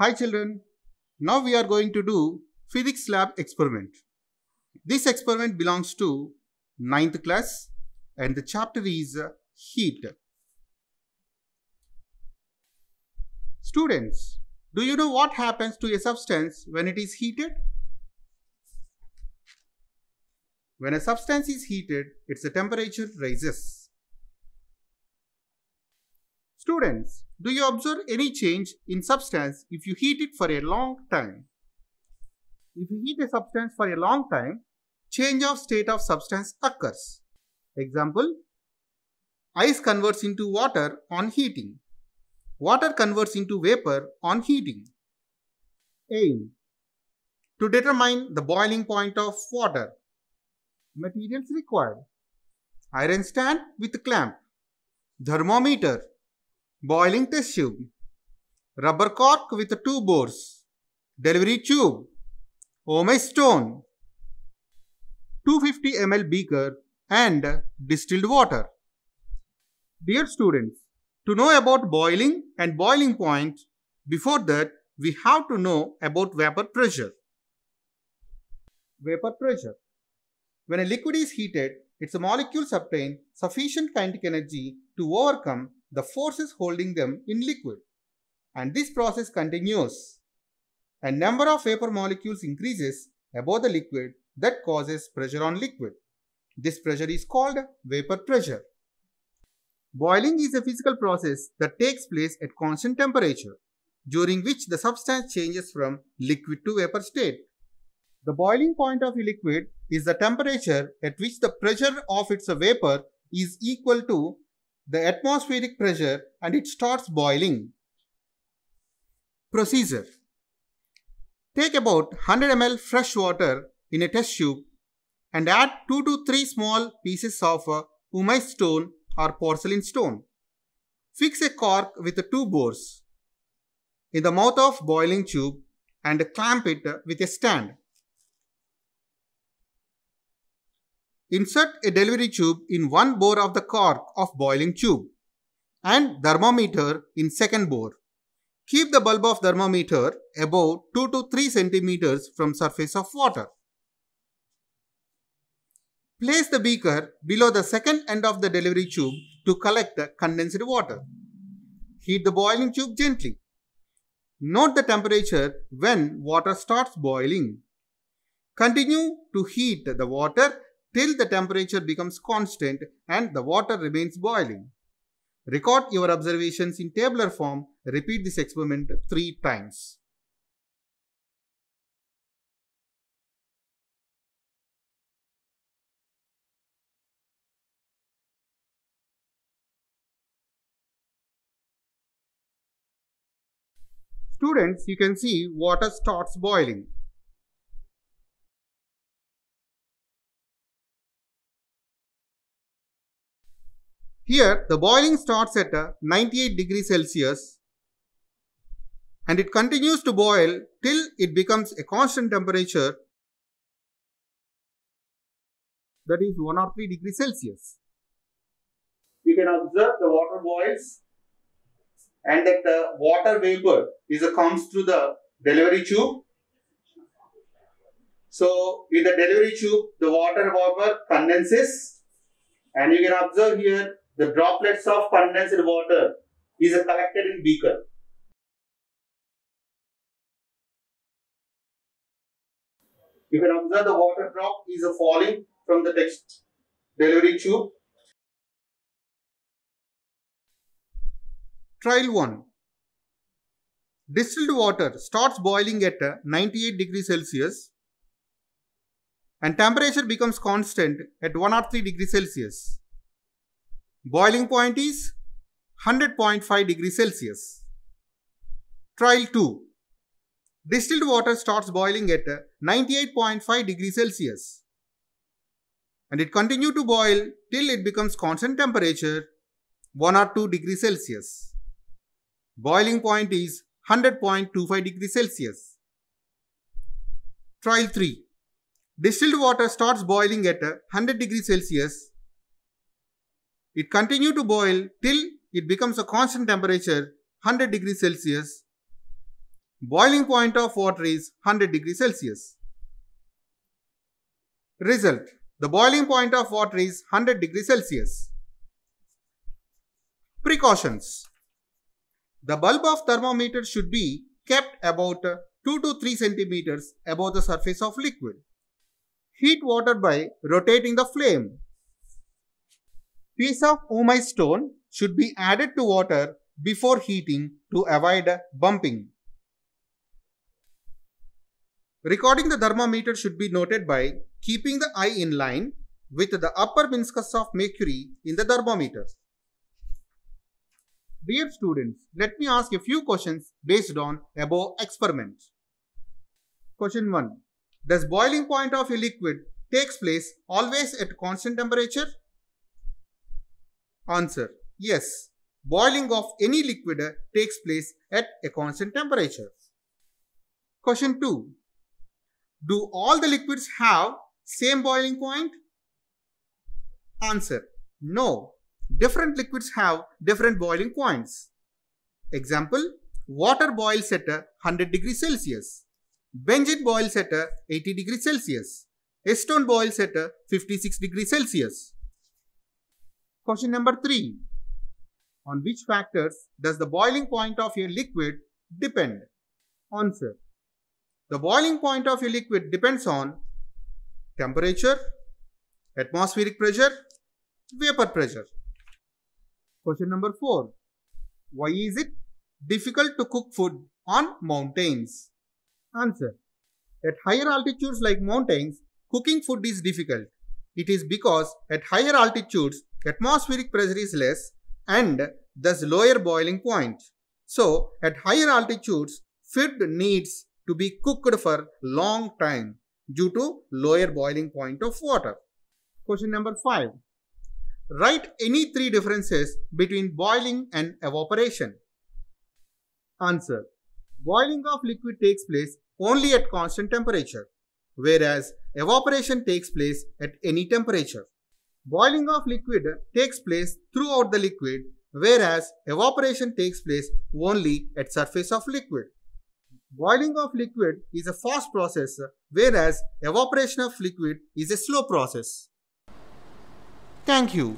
Hi children, now we are going to do physics lab experiment. This experiment belongs to 9th class and the chapter is heat. Students, do you know what happens to a substance when it is heated? When a substance is heated, its temperature rises. Students, do you observe any change in substance if you heat it for a long time? If you heat a substance for a long time, change of state of substance occurs. Example, ice converts into water on heating. Water converts into vapor on heating. Aim. To determine the boiling point of water. Materials required. Iron stand with clamp. Thermometer Boiling test tube. Rubber cork with two bores. Delivery tube. Ome stone. 250 ml beaker and distilled water. Dear students, to know about boiling and boiling point, before that we have to know about vapor pressure. Vapor pressure. When a liquid is heated, its molecules obtain sufficient kinetic energy to overcome the forces holding them in liquid. And this process continues. A number of vapor molecules increases above the liquid that causes pressure on liquid. This pressure is called vapor pressure. Boiling is a physical process that takes place at constant temperature, during which the substance changes from liquid to vapor state. The boiling point of a liquid is the temperature at which the pressure of its vapor is equal to the atmospheric pressure and it starts boiling. Procedure Take about 100 ml fresh water in a test tube and add 2 to 3 small pieces of uh, umai stone or porcelain stone. Fix a cork with two bores in the mouth of boiling tube and clamp it with a stand. Insert a delivery tube in one bore of the cork of boiling tube and thermometer in second bore. Keep the bulb of thermometer above 2 to 3 centimeters from surface of water. Place the beaker below the second end of the delivery tube to collect the condensed water. Heat the boiling tube gently. Note the temperature when water starts boiling. Continue to heat the water till the temperature becomes constant and the water remains boiling. Record your observations in tabular form. Repeat this experiment three times. Students, you can see water starts boiling. Here the boiling starts at uh, 98 degrees Celsius and it continues to boil till it becomes a constant temperature that is one or three degrees Celsius. You can observe the water boils and that the water vapor is a, comes through the delivery tube. So, in the delivery tube, the water vapor condenses and you can observe here the droplets of condensed water is collected in beaker. You can observe the water drop is falling from the text delivery tube. Trial 1 distilled water starts boiling at uh, 98 degrees Celsius and temperature becomes constant at 103 degrees Celsius. Boiling point is 100.5 degrees Celsius. Trial 2. Distilled water starts boiling at 98.5 degrees Celsius and it continues to boil till it becomes constant temperature 1 or 2 degrees Celsius. Boiling point is 100.25 degrees Celsius. Trial 3. Distilled water starts boiling at 100 degrees Celsius it continued to boil till it becomes a constant temperature 100 degrees Celsius. Boiling point of water is 100 degrees Celsius. Result. The boiling point of water is 100 degrees Celsius. Precautions. The bulb of thermometer should be kept about 2 to 3 centimeters above the surface of liquid. Heat water by rotating the flame Piece of umai stone should be added to water before heating to avoid bumping. Recording the thermometer should be noted by keeping the eye in line with the upper meniscus of mercury in the thermometer. Dear students, let me ask a few questions based on above experiment. Question 1. Does boiling point of a liquid takes place always at constant temperature? Answer. Yes. Boiling of any liquid takes place at a constant temperature. Question 2. Do all the liquids have same boiling point? Answer. No. Different liquids have different boiling points. Example, water boils at 100 degrees Celsius. Benzene boils at 80 degrees Celsius. Acetone boils at 56 degrees Celsius. Question number 3. On which factors does the boiling point of a liquid depend? Answer. The boiling point of a liquid depends on temperature, atmospheric pressure, vapor pressure. Question number 4. Why is it difficult to cook food on mountains? Answer. At higher altitudes like mountains, cooking food is difficult. It is because at higher altitudes, atmospheric pressure is less and thus lower boiling point. So, at higher altitudes, food needs to be cooked for long time due to lower boiling point of water. Question number 5. Write any three differences between boiling and evaporation. Answer. Boiling of liquid takes place only at constant temperature whereas evaporation takes place at any temperature. Boiling of liquid takes place throughout the liquid, whereas evaporation takes place only at surface of liquid. Boiling of liquid is a fast process, whereas evaporation of liquid is a slow process. Thank you.